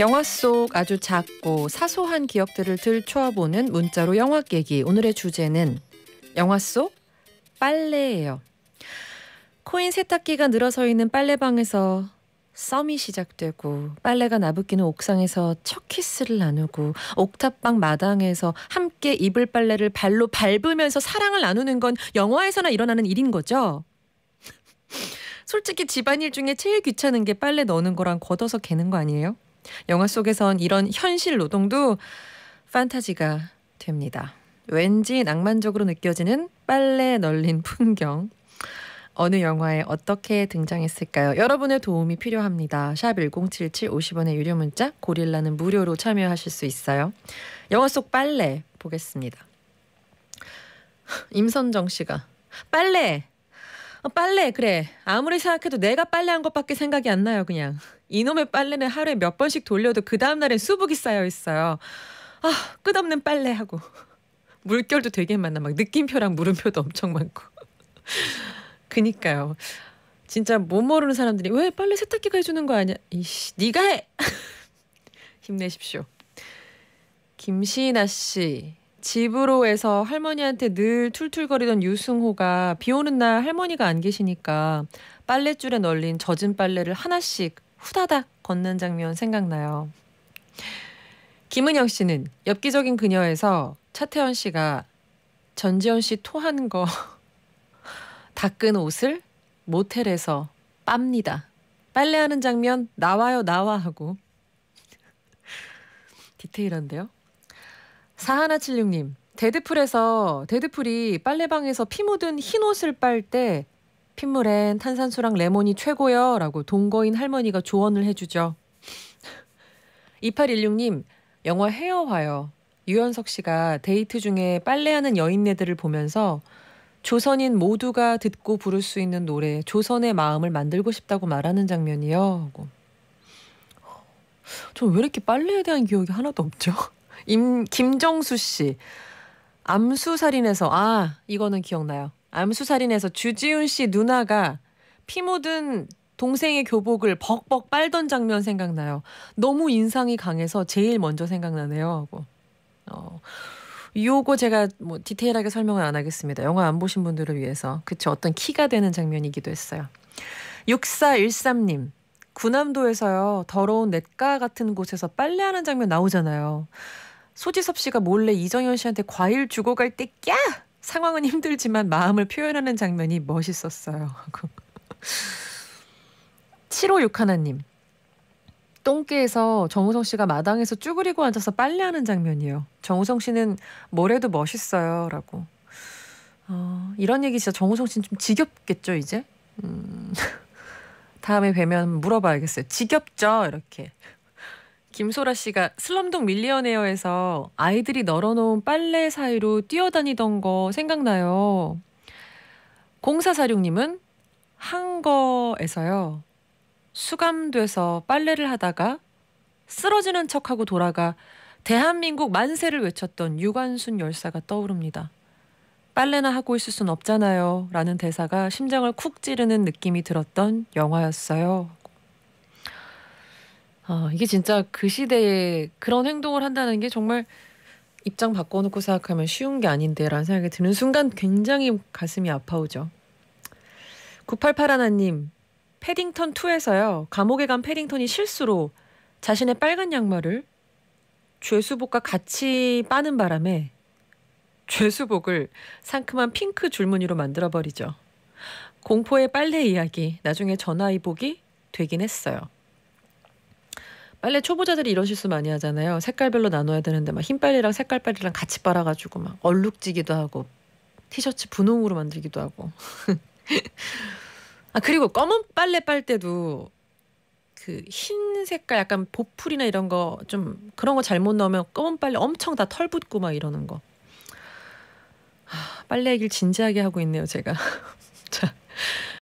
영화 속 아주 작고 사소한 기억들을 들춰보는 문자로 영화 얘기. 오늘의 주제는 영화 속 빨래예요. 코인 세탁기가 늘어서 있는 빨래방에서 썸이 시작되고 빨래가 나부끼는 옥상에서 첫 키스를 나누고 옥탑방 마당에서 함께 이불 빨래를 발로 밟으면서 사랑을 나누는 건 영화에서나 일어나는 일인 거죠. 솔직히 집안일 중에 제일 귀찮은 게 빨래 넣는 거랑 걷어서 개는 거 아니에요? 영화 속에선 이런 현실 노동도 판타지가 됩니다. 왠지 낭만적으로 느껴지는 빨래 널린 풍경. 어느 영화에 어떻게 등장했을까요? 여러분의 도움이 필요합니다. 샵1077 50원의 유료 문자 고릴라는 무료로 참여하실 수 있어요. 영화 속 빨래 보겠습니다. 임선정 씨가 빨래 어, 빨래 그래 아무리 생각해도 내가 빨래한 것밖에 생각이 안 나요 그냥 이놈의 빨래는 하루에 몇 번씩 돌려도 그 다음날엔 수북이 쌓여 있어요. 아, 끝없는 빨래하고. 물결도 되게 많나막 느낌표랑 물음표도 엄청 많고. 그니까요. 진짜 못 모르는 사람들이 왜 빨래 세탁기가 해주는 거 아니야? 이씨, 네가 해. 힘내십시오. 김시나 씨. 집으로에서 할머니한테 늘 툴툴거리던 유승호가 비 오는 날 할머니가 안 계시니까 빨랫줄에 널린 젖은 빨래를 하나씩 후다닥 걷는 장면 생각나요. 김은영 씨는 엽기적인 그녀에서 차태현 씨가 전지현 씨 토한 거 닦은 옷을 모텔에서 빱니다. 빨래하는 장면 나와요 나와 하고 디테일한데요. 4176님 데드풀에서 데드풀이 빨래방에서 피 묻은 흰 옷을 빨때 핏물엔 탄산수랑 레몬이 최고요. 라고 동거인 할머니가 조언을 해주죠. 2816님, 영화 헤어화요 유연석 씨가 데이트 중에 빨래하는 여인네들을 보면서 조선인 모두가 듣고 부를 수 있는 노래, 조선의 마음을 만들고 싶다고 말하는 장면이요. 저왜 이렇게 빨래에 대한 기억이 하나도 없죠? 임, 김정수 씨. 암수살인에서, 아, 이거는 기억나요. 암수살인에서 주지훈 씨 누나가 피 묻은 동생의 교복을 벅벅 빨던 장면 생각나요. 너무 인상이 강해서 제일 먼저 생각나네요. 하고. 어. 요거 제가 뭐 디테일하게 설명은 안 하겠습니다. 영화 안 보신 분들을 위해서. 그쵸. 어떤 키가 되는 장면이기도 했어요. 6413님. 군남도에서요 더러운 냇가 같은 곳에서 빨래하는 장면 나오잖아요. 소지섭 씨가 몰래 이정현 씨한테 과일 주고 갈 때 꺄! 상황은 힘들지만 마음을 표현하는 장면이 멋있었어요. 7호6 하나님. 똥개에서 정우성 씨가 마당에서 쭈그리고 앉아서 빨래하는 장면이요. 정우성 씨는 뭐래도 멋있어요. 라고. 어, 이런 얘기 진짜 정우성 씨는 좀 지겹겠죠, 이제? 음, 다음에 뵈면 물어봐야겠어요. 지겹죠? 이렇게. 김소라 씨가 슬럼독 밀리어네어에서 아이들이 널어놓은 빨래 사이로 뛰어다니던 거 생각나요. 0446님은 한거에서요. 수감돼서 빨래를 하다가 쓰러지는 척하고 돌아가 대한민국 만세를 외쳤던 유관순 열사가 떠오릅니다. 빨래나 하고 있을 순 없잖아요. 라는 대사가 심장을 쿡 찌르는 느낌이 들었던 영화였어요. 아, 이게 진짜 그 시대에 그런 행동을 한다는 게 정말 입장 바꿔놓고 생각하면 쉬운 게 아닌데라는 생각이 드는 순간 굉장히 가슴이 아파오죠. 988 1님 패딩턴 2에서요. 감옥에 간 패딩턴이 실수로 자신의 빨간 양말을 죄수복과 같이 빠는 바람에 죄수복을 상큼한 핑크 줄무늬로 만들어 버리죠. 공포의 빨래 이야기 나중에 전화위복이 되긴 했어요. 빨래 초보자들이 이런 실수 많이 하잖아요. 색깔별로 나눠야 되는데 막 흰빨래랑 색깔빨래랑 같이 빨아가지고 막 얼룩지기도 하고 티셔츠 분홍으로 만들기도 하고. 아 그리고 검은 빨래 빨 때도 그 흰 색깔 약간 보풀이나 이런 거 좀 그런 거 잘못 넣으면 검은 빨래 엄청 다 털 붙고 막 이러는 거. 아, 빨래 얘기를 진지하게 하고 있네요 제가. 자.